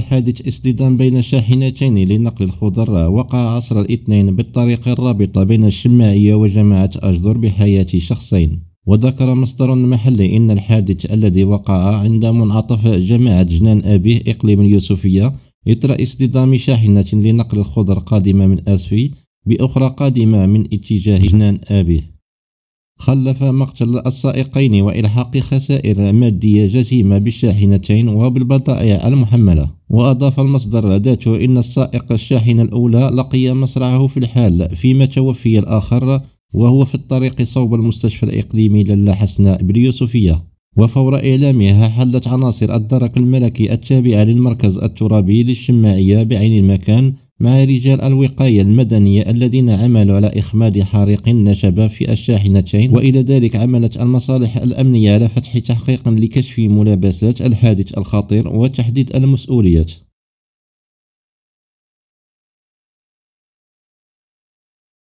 حادث اصطدام بين شاحنتين لنقل الخضر وقع عصر الاثنين بالطريق الرابطة بين الشماعية وجماعة أجدر بحياة شخصين وذكر مصدر محلي إن الحادث الذي وقع عند منعطف جماعة جنان أبيه إقليم اليوسفية إثر اصطدام شاحنة لنقل الخضر قادمة من أسفي بأخرى قادمة من اتجاه جنان أبيه خلف مقتل السائقين وإلحاق خسائر مادية جسيمة بالشاحنتين وبالبضائع المحملة وأضاف المصدر ذاته إن السائق الشاحنة الأولى لقي مصرعه في الحال فيما توفي الآخر وهو في الطريق صوب المستشفى الإقليمي للا حسناء باليوسفية وفور إعلامها حلت عناصر الدرك الملكي التابعة للمركز الترابي للشماعية بعين المكان مع رجال الوقاية المدنية الذين عملوا على إخماد حريق نشب في الشاحنتين وإلى ذلك عملت المصالح الأمنية على فتح تحقيق لكشف ملابسات الحادث الخطير وتحديد المسؤوليات